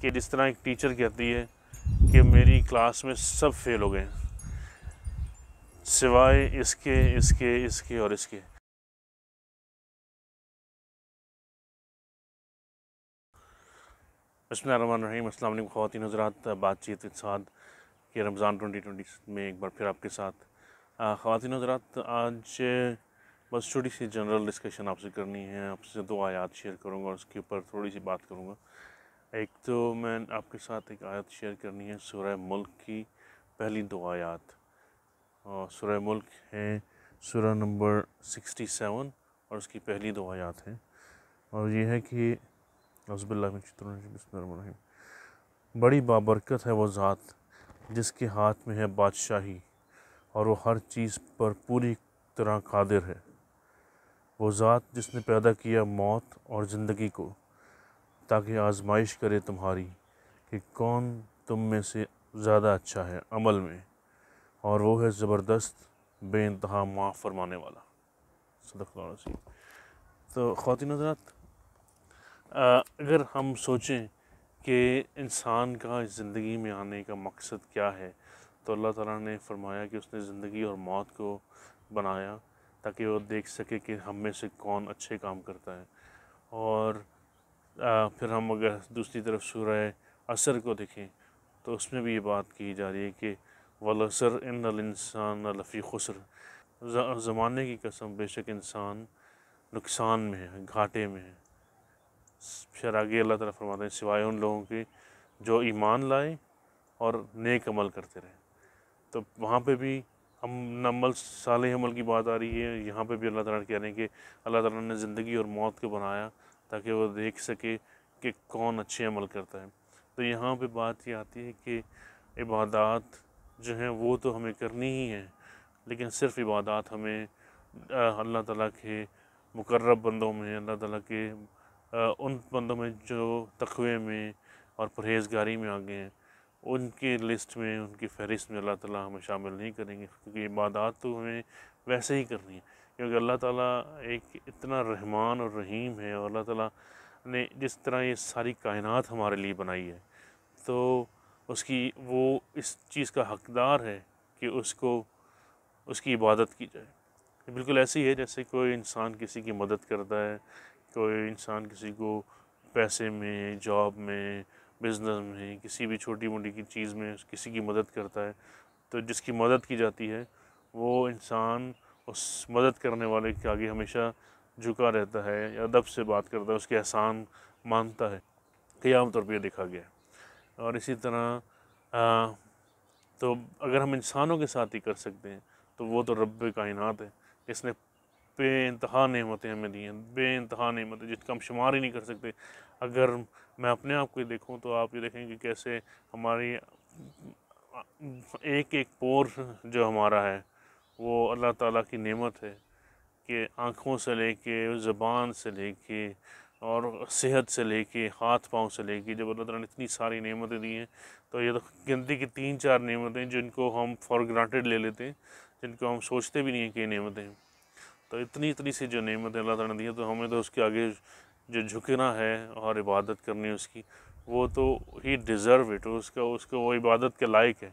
कि जिस तरह एक टीचर कहती है कि मेरी क्लास में सब फेल हो गए सिवाय इसके इसके इसके और इसके बसमान रहीम असल ख़वान हजरात बातचीत साथ के रमज़ान 2020 में एक बार फिर आपके साथ ख़वान हजरात आज बस छोटी सी जनरल डिस्कशन आपसे करनी है आपसे दो आयात शेयर करूँगा और उसके ऊपर थोड़ी सी बात करूँगा एक तो मैं आपके साथ एक आयत शेयर करनी है सुरह मुल्क की पहली दो आयत और सुरह मुल्क है सुरह नंबर सिक्सटी सेवन और उसकी पहली दो आयत है और ये है कि रसबिल्लाम बड़ी बाबरकत है वो ज़ात जिसके हाथ में है बादशाही और वो हर चीज़ पर पूरी तरह कादिर है वो ज़ात जिसने पैदा किया मौत और ज़िंदगी को ताकि आजमाइश करे तुम्हारी कि कौन तुम में से ज़्यादा अच्छा है अमल में और वो है ज़बरदस्त बे इंतहा माफ़ फरमाने वाला सदक तो ख़वान हजरात अगर हम सोचें कि इंसान का ज़िंदगी में आने का मकसद क्या है तो अल्लाह ताला ने फरमाया कि उसने ज़िंदगी और मौत को बनाया ताकि वो देख सके कि हम में से कौन अच्छे काम करता है और फिर हम अगर दूसरी तरफ सूर असर को देखें तो उसमें भी ये बात की जा रही है कि वलसर इन इंसान लफ़ी खसर ज़माने की कसम बेशक इंसान नुकसान में है घाटे में है फिर आगे अल्लाह ताला फरमाते हैं सिवाय उन लोगों के जो ईमान लाए और नेक अमल करते रहे तो वहाँ पे भी हम नमल साल अमल की बात आ रही है यहाँ पे भी अल्लाह ताला कह रहे हैं कि अल्लाह ताला ने ज़िंदगी और मौत को बनाया ताकि वो देख सके कि कौन अच्छे अमल करता है तो यहाँ पे बात ये आती है कि इबादत जो है वो तो हमें करनी ही है लेकिन सिर्फ इबादत हमें अल्लाह ताला के मुकर्रब बंदों में अल्लाह ताला के उन बंदों में जो तखवे में और परहेज़गारी में आगे हैं उनके लिस्ट में उनकी फहरिस्त में अल्लाह ताला हमें शामिल नहीं करेंगे क्योंकि इबादत तो हमें वैसे ही करनी है क्योंकि अल्लाह ताला एक इतना रहमान और रहीम है और अल्लाह ताला ने जिस तरह ये सारी कायनात हमारे लिए बनाई है तो उसकी वो इस चीज़ का हकदार है कि उसको उसकी इबादत की जाए बिल्कुल ऐसी है जैसे कोई इंसान किसी की मदद करता है कोई इंसान किसी को पैसे में जॉब में बिज़नेस में किसी भी छोटी मोटी की चीज़ में किसी की मदद करता है तो जिसकी मदद की जाती है वो इंसान उस मदद करने वाले के आगे हमेशा झुका रहता है या अदब से बात करता है उसके एहसान मानता है कि तो आमतौर पर यह देखा गया है और इसी तरह आ, तो अगर हम इंसानों के साथ ही कर सकते हैं तो वो तो रब कायन है इसने बे इंतहा नमतें हमें दी हैं बे इंतहा नमतें जिसका हम शुमार ही नहीं कर सकते अगर मैं अपने आप को देखूँ तो आप ये देखें कि कैसे हमारी एक एक पोर जो हमारा है वो अल्लाह ताला की नेमत है कि आँखों से लेके ज़बान से लेके और सेहत से लेके हाथ पांव से लेके जब अल्लाह ताला ने इतनी सारी नेमतें दी हैं तो ये तो गिनती की तीन चार नेमतें जिनको हम फॉर ग्रांटेड ले लेते हैं जिनको हम सोचते भी नहीं हैं कि ये नेमतें तो इतनी इतनी सी जो नेमतें अल्लाह ताला ने दी हैं तो हमें तो उसके आगे जो झुकना है और इबादत करनी है उसकी वो तो ही डिज़र्व इट उसका उसको वो इबादत के लायक है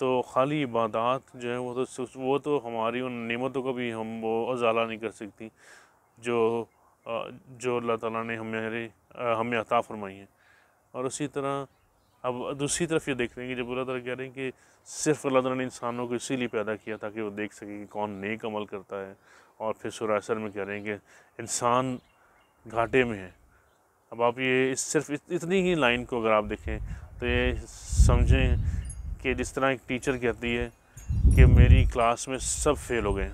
तो खाली इबादत जो है वो तो वो तो हमारी उन नेमतों का भी हम वो अजाला नहीं कर सकती जो जो अल्लाह ताला ने हमारे हमें अता फरमाई है और उसी तरह अब दूसरी तरफ ये देख रहे हैं कि जब अल्लाह ताला कह रहे हैं कि सिर्फ अल्लाह ताला ने इंसानों को इसीलिए पैदा किया ताकि वो देख सके कि कौन नेक अमल करता है और फिर सुरासर में कह रहे हैं कि इंसान घाटे में है अब आप ये सिर्फ इतनी ही लाइन को अगर आप देखें तो ये समझें कि जिस तरह एक टीचर कहती है कि मेरी क्लास में सब फेल हो गए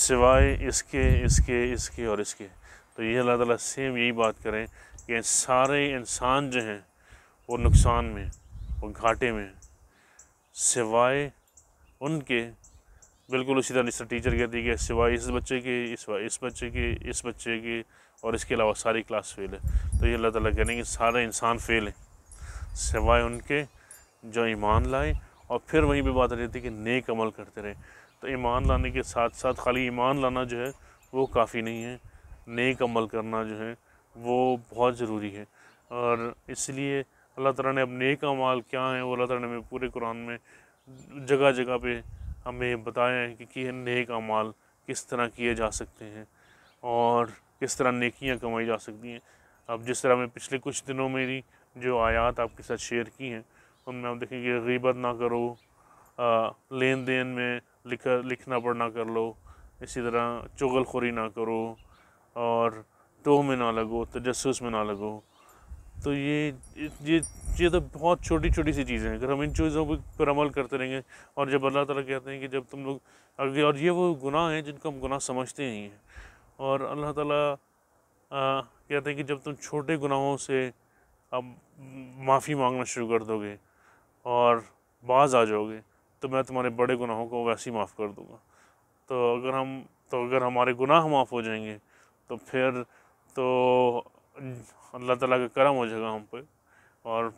सिवाय इसके इसके इसके और इसके तो ये अल्लाह ताला सेम यही बात करें कि सारे इंसान जो हैं वो नुकसान में वो घाटे में सिवाय उनके बिल्कुल उसी तरह जिस टीचर कहती है कि सिवाय इस बच्चे के इस इस बच्चे के इस बच्चे के और इसके अलावा सारी क्लास फेल है तो ये अल्लाह ताला कह रहे हैं कि सारे इंसान फेल हैं सिवाय उनके जो ईमान लाए और फिर वहीं पर बात रहती है कि नेक अमल करते रहें तो ईमान लाने के साथ साथ खाली ईमान लाना जो है वो काफ़ी नहीं है नेक अमल करना जो है वो बहुत ज़रूरी है और इसलिए अल्लाह ताला ने अब नेक अमाल क्या है वो अल्लाह ताला ने हमें पूरे कुरान में जगह जगह पे हमें बताया है कि, कि नेक अमाल किस तरह किए जा सकते हैं और किस तरह नेकियां कमाई जा सकती हैं अब जिस तरह मैं पिछले कुछ दिनों मेरी जो आयात आपके साथ शेयर की हैं उनमें आप देखेंगे गीबत ना करो लेन देन में लिख लिखना पढ़ना कर लो इसी तरह चुगलखोरी ना करो और टोह में ना लगो तजस में ना लगो तो ये ये ये तो बहुत छोटी छोटी सी चीज़ें हैं अगर हम इन चीज़ों पर अमल करते रहेंगे और जब अल्लाह ताला कहते हैं कि जब तुम लोग आगे और ये वो गुनाह हैं जिनको हम गुनाह समझते नहीं हैं और अल्लाह ताला आ, कहते हैं कि जब तुम छोटे गुनाहों से अब माफ़ी मांगना शुरू कर दोगे और बाज आ जाओगे तो मैं तुम्हारे बड़े गुनाहों को वैसे ही माफ़ कर दूँगा तो अगर हम तो अगर हमारे गुनाह माफ़ हो जाएंगे तो फिर तो अल्लाह ताला का करम हो जाएगा हम पर और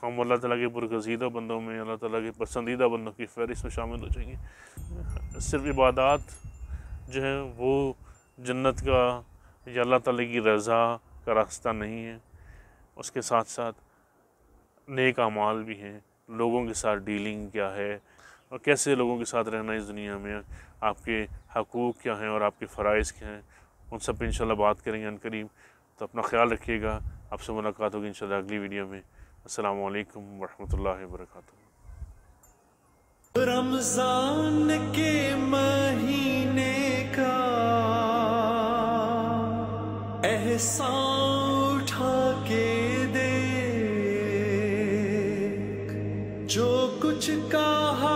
हम अल्लाह ताला के पुरगजीदा बंदों में अल्लाह ताला के पसंदीदा बंदों की फहरिस्त में शामिल हो जाएंगे सिर्फ इबादत जो है वो जन्नत का या अल्लाह ताला की रज़ा का रास्ता नहीं है उसके साथ साथ नेक अमाल भी हैं लोगों के साथ डीलिंग क्या है और कैसे लोगों के साथ रहना इस दुनिया में आपके हकूक़ क्या हैं और आपके फ़रज़ क्या हैं उन सब पर इंशाल्लाह बात करेंगे अन करीब तो अपना ख्याल रखिएगा आपसे मुलाकात होगी इंशाल्लाह अगली वीडियो में असल वालेकुम वरक रमज़ान के महीने का एहसान कुछ कहा